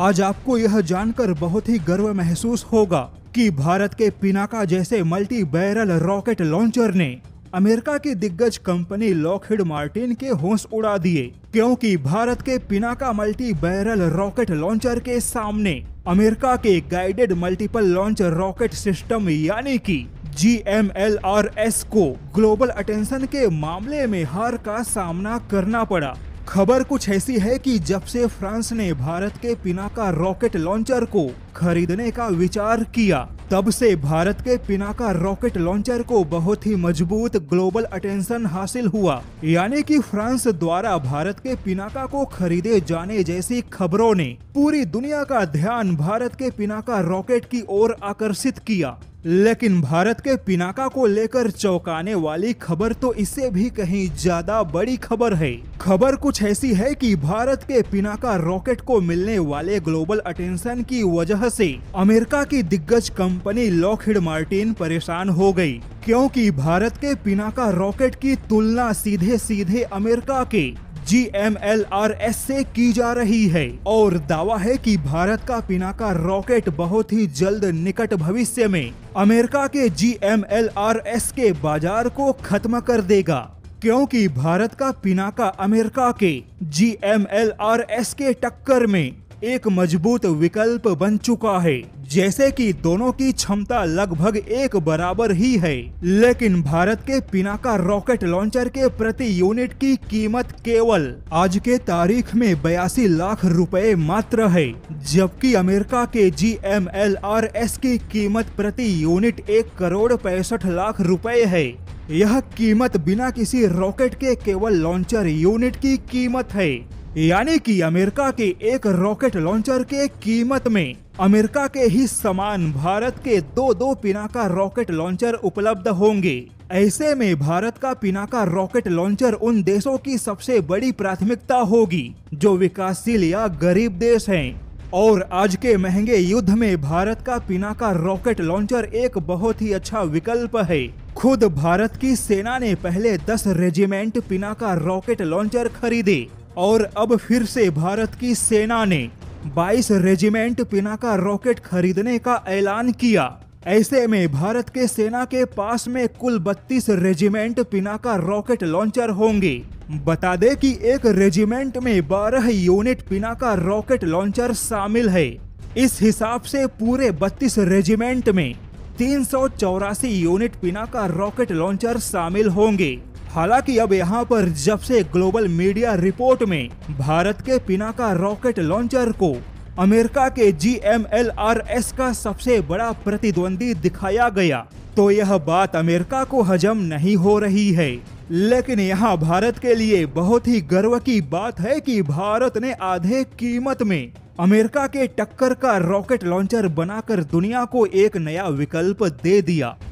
आज आपको यह जानकर बहुत ही गर्व महसूस होगा कि भारत के पिनाका जैसे मल्टी बैरल रॉकेट लॉन्चर ने अमेरिका की दिग्गज कंपनी लॉकहिड मार्टिन के होश उड़ा दिए क्योंकि भारत के Pinaka multi barrel rocket launcher के सामने अमेरिका के guided multiple launch rocket system यानी कि जी को ग्लोबल अटेंशन के मामले में हार का सामना करना पड़ा खबर कुछ ऐसी है कि जब से फ्रांस ने भारत के पिनाका रॉकेट लॉन्चर को खरीदने का विचार किया तब से भारत के पिनाका रॉकेट लॉन्चर को बहुत ही मजबूत ग्लोबल अटेंशन हासिल हुआ यानी कि फ्रांस द्वारा भारत के पिनाका को खरीदे जाने जैसी खबरों ने पूरी दुनिया का ध्यान भारत के पिनाका रॉकेट की ओर आकर्षित किया लेकिन भारत के पिनाका को लेकर चौंकाने वाली खबर तो इससे भी कहीं ज्यादा बड़ी खबर है खबर कुछ ऐसी है कि भारत के पिनाका रॉकेट को मिलने वाले ग्लोबल अटेंशन की वजह से अमेरिका की दिग्गज कंपनी लॉकहिड मार्टिन परेशान हो गई क्योंकि भारत के पिनाका रॉकेट की तुलना सीधे सीधे अमेरिका के G M L R S से की जा रही है और दावा है कि भारत का पिनाका रॉकेट बहुत ही जल्द निकट भविष्य में अमेरिका के G M L R S के बाजार को खत्म कर देगा क्योंकि भारत का पिनाका अमेरिका के G M L R S के टक्कर में एक मजबूत विकल्प बन चुका है जैसे कि दोनों की क्षमता लगभग एक बराबर ही है लेकिन भारत के पिनाका रॉकेट लॉन्चर के प्रति यूनिट की कीमत केवल आज के तारीख में बयासी लाख रुपए मात्र है जबकि अमेरिका के G M L R S की कीमत प्रति यूनिट एक करोड़ पैंसठ लाख रुपए है यह कीमत बिना किसी रॉकेट के केवल लॉन्चर यूनिट की कीमत है यानी कि अमेरिका के एक रॉकेट लॉन्चर के कीमत में अमेरिका के ही समान भारत के दो दो पिनाका रॉकेट लॉन्चर उपलब्ध होंगे ऐसे में भारत का पिनाका रॉकेट लॉन्चर उन देशों की सबसे बड़ी प्राथमिकता होगी जो विकासशील या गरीब देश हैं और आज के महंगे युद्ध में भारत का पिनाका रॉकेट लॉन्चर एक बहुत ही अच्छा विकल्प है खुद भारत की सेना ने पहले 10 रेजिमेंट पिना का रॉकेट लॉन्चर खरीदे और अब फिर से भारत की सेना ने 22 रेजिमेंट पिना का रॉकेट खरीदने का ऐलान किया ऐसे में भारत के सेना के पास में कुल 32 रेजिमेंट पिना का रॉकेट लॉन्चर होंगे बता दें कि एक रेजिमेंट में 12 यूनिट पिना का रॉकेट लॉन्चर शामिल है इस हिसाब से पूरे 32 रेजिमेंट में तीन सौ चौरासी यूनिट पिना का रॉकेट लॉन्चर शामिल होंगे हालांकि अब यहां पर जब से ग्लोबल मीडिया रिपोर्ट में भारत के पिना का रॉकेट लॉन्चर को अमेरिका के जी का सबसे बड़ा प्रतिद्वंदी दिखाया गया तो यह बात अमेरिका को हजम नहीं हो रही है लेकिन यहाँ भारत के लिए बहुत ही गर्व की बात है कि भारत ने आधे कीमत में अमेरिका के टक्कर का रॉकेट लॉन्चर बनाकर दुनिया को एक नया विकल्प दे दिया